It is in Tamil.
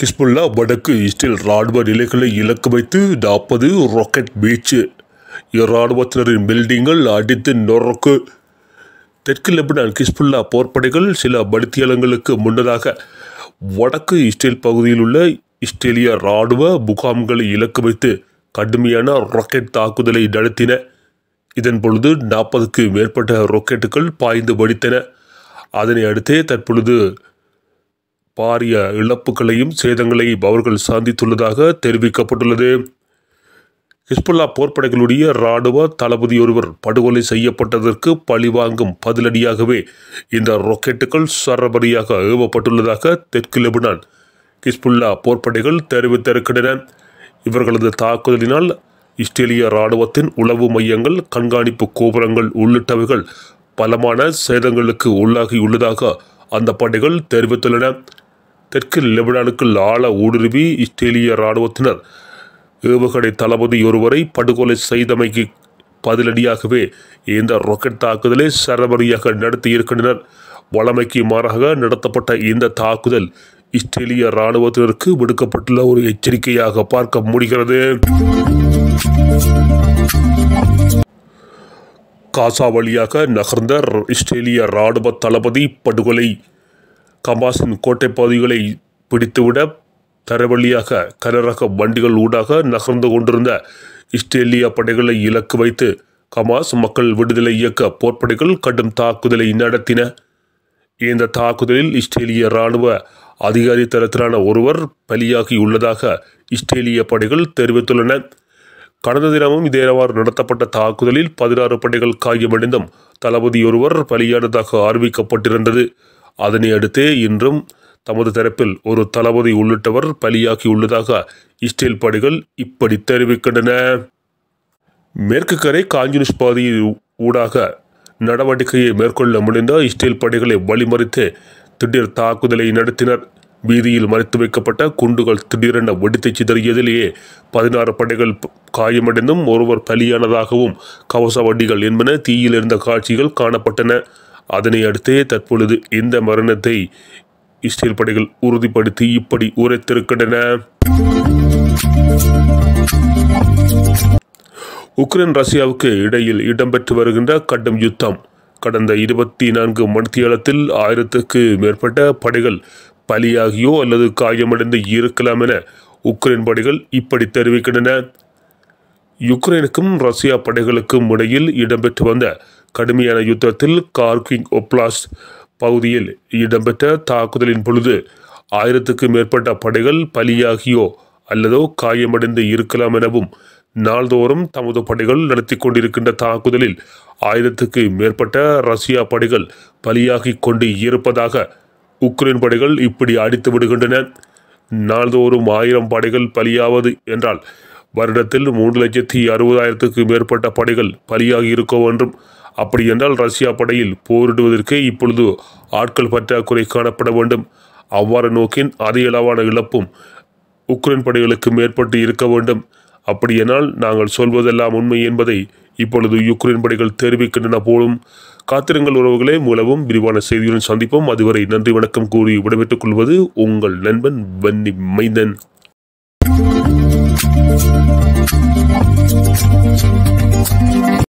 கிஸ்புல்லா வடக்கு ஈஸ்டில் ராணுவ நிலைகளை இலக்கு வைத்து நாற்பது ராக்கெட் வீச்சு இராணுவத்தினரின் பில்டிங்கள் அடித்து நொறுக்கு தெற்கு லெபனான் கிஸ்புல்லா போர்ப்படைகள் சில மணித்தியாலங்களுக்கு முன்னதாக வடக்கு இஸ்ரேல் பகுதியில் உள்ள இஸ்ரேலிய ராணுவ முகாம்களை இலக்கு வைத்து கடுமையான ராக்கெட் தாக்குதலை நடத்தின இதன் பொழுது நாற்பதுக்கு மேற்பட்ட ரொக்கெட்டுகள் பாய்ந்து வெடித்தன அதனை அடுத்தே தற்பொழுது பாரிய இழப்புகளையும் சேதங்களையும் அவர்கள் சந்தித்துள்ளதாக தெரிவிக்கப்பட்டுள்ளது ஹிஸ்புல்லா போர்ப்படைகளுடைய இராணுவ தளபதி ஒருவர் படுகொலை செய்யப்பட்டதற்கு பழிவாங்கும் பதிலடியாகவே இந்த ரொக்கெட்டுகள் சரபரியாக ஏவப்பட்டுள்ளதாக தெற்கு லெபனான் ஹிஸ்புல்லா போர்ப்படைகள் தெரிவித்திருக்கின்றன இவர்களது தாக்குதலினால் இஸ்ரேலிய இராணுவத்தின் உளவு மையங்கள் கண்காணிப்பு கோபுரங்கள் உள்ளிட்டவைகள் பலமான சேதங்களுக்கு உள்ளாகியுள்ளதாக அந்த படைகள் தெரிவித்துள்ளன தெற்கு லெபனானுக்குள் ஆழ ஊடுருவி இஸ்ரேலிய இராணுவத்தினர் ஏவுகணை தளபதி ஒருவரை படுகொலை செய்தமைக்கு பதிலடியாகவே இந்த ராக்கெட் தாக்குதலை சரபரியாக நடத்தியிருக்கின்றனர் வளமைக்கு மாறாக நடத்தப்பட்ட இந்த தாக்குதல் இஸ்ரேலிய இராணுவத்தினருக்கு விடுக்கப்பட்டுள்ள ஒரு எச்சரிக்கையாக பார்க்க முடிகிறது காசா வழியாக நகர்ந்த இஸ்ரேலிய இராணுவ தளபதி படுகொலை கமாஸின் கோட்டை பகுதிகளை பிடித்துவிட தரவழியாக கனரக வண்டிகள் ஊடாக நகர்ந்து கொண்டிருந்த இஸ்ரேலிய படைகளை இலக்கு வைத்து கமாஸ் மக்கள் விடுதலை இயக்க போர்ப்படைகள் கடும் தாக்குதலை நடத்தின இந்த தாக்குதலில் இஸ்ரேலிய இராணுவ அதிகாரி தரத்திலான ஒருவர் பலியாகியுள்ளதாக இஸ்ரேலிய படைகள் தெரிவித்துள்ளன கடந்த தினமும் இதேவாறு நடத்தப்பட்ட தாக்குதலில் பதினாறு படைகள் காயமடைந்தும் தளபதியொருவர் பலியானதாக அறிவிக்கப்பட்டிருந்தது அதனை அடுத்து இன்றும் தமது தரப்பில் ஒரு தளபதி உள்ளிட்டவர் பலியாகியுள்ளதாக இஸ்ரேல் படைகள் இப்படி தெரிவிக்கின்றன மேற்கு கரை காஞ்சினிஸ் பாதையில் ஊடாக நடவடிக்கையை மேற்கொள்ள முடிந்த இஸ்ரேல் படைகளை வழிமறித்து திடீர் தாக்குதலை நடத்தினர் வீதியில் மறைத்து வைக்கப்பட்ட குண்டுகள் திடீரென வெடித்து சிதறியதிலேயே பதினாறு படைகள் காயமடைந்தும் ஒருவர் பலியானதாகவும் கவச வண்டிகள் என்பன தீயில் இருந்த காட்சிகள் காணப்பட்டன அதனை அடுத்தே தற்பொழுது இந்த மரணத்தை இஸ்ரேல் படைகள் உறுதிப்படுத்தி இப்படி உரைத்திருக்கின்றன உக்ரைன் ரஷ்யாவுக்கு இடையில் இடம்பெற்று வருகின்ற கடும் யுத்தம் கடந்த இருபத்தி நான்கு மணித்தியாலத்தில் ஆயிரத்துக்கு மேற்பட்ட படைகள் பலியாகியோ அல்லது காயமடைந்து இருக்கலாம் என உக்ரைன் படைகள் இப்படி தெரிவிக்கின்றன யுக்ரைனுக்கும் ரஷ்யா படைகளுக்கும் இடையில் இடம்பெற்று வந்த கடுமையான யுத்தத்தில் கார்கிங் ஒப்லாஸ்ட் பகுதியில் இடம்பெற்ற தாக்குதலின் பொழுது ஆயிரத்துக்கு மேற்பட்ட படைகள் பலியாகியோ அல்லதோ காயமடைந்து இருக்கலாம் எனவும் நாள்தோறும் தமது படைகள் நடத்தி கொண்டிருக்கின்ற தாக்குதலில் ஆயிரத்துக்கு மேற்பட்ட ரஷ்யா படைகள் பலியாகி கொண்டு இருப்பதாக உக்ரைன் படைகள் இப்படி அடித்து விடுகின்றன நாள்தோறும் ஆயிரம் படைகள் பலியாவது என்றால் வருடத்தில் மூன்று லட்சத்தி அறுபதாயிரத்துக்கு மேற்பட்ட படைகள் பலியாகி இருக்க வேண்டும் அப்படி என்றால் ரஷ்யா படையில் போரிடுவதற்கே இப்பொழுது ஆட்கள் பற்றாக்குறை காணப்பட வேண்டும் அவ்வாறு நோக்கின் அதிகளவான இழப்பும் உக்ரைன் படைகளுக்கு மேற்பட்டு இருக்க வேண்டும் அப்படியானால் நாங்கள் சொல்வதெல்லாம் உண்மை என்பதை இப்பொழுது யுக்ரைன் படைகள் தெரிவிக்கின்றன போலும் காத்திருங்கள் உறவுகளே மூலமும் விரிவான செய்தியுடன் சந்திப்போம் அதுவரை நன்றி வணக்கம் கூறி விடைபெற்றுக் கொள்வது உங்கள் நண்பன் வன்னி மைந்தன்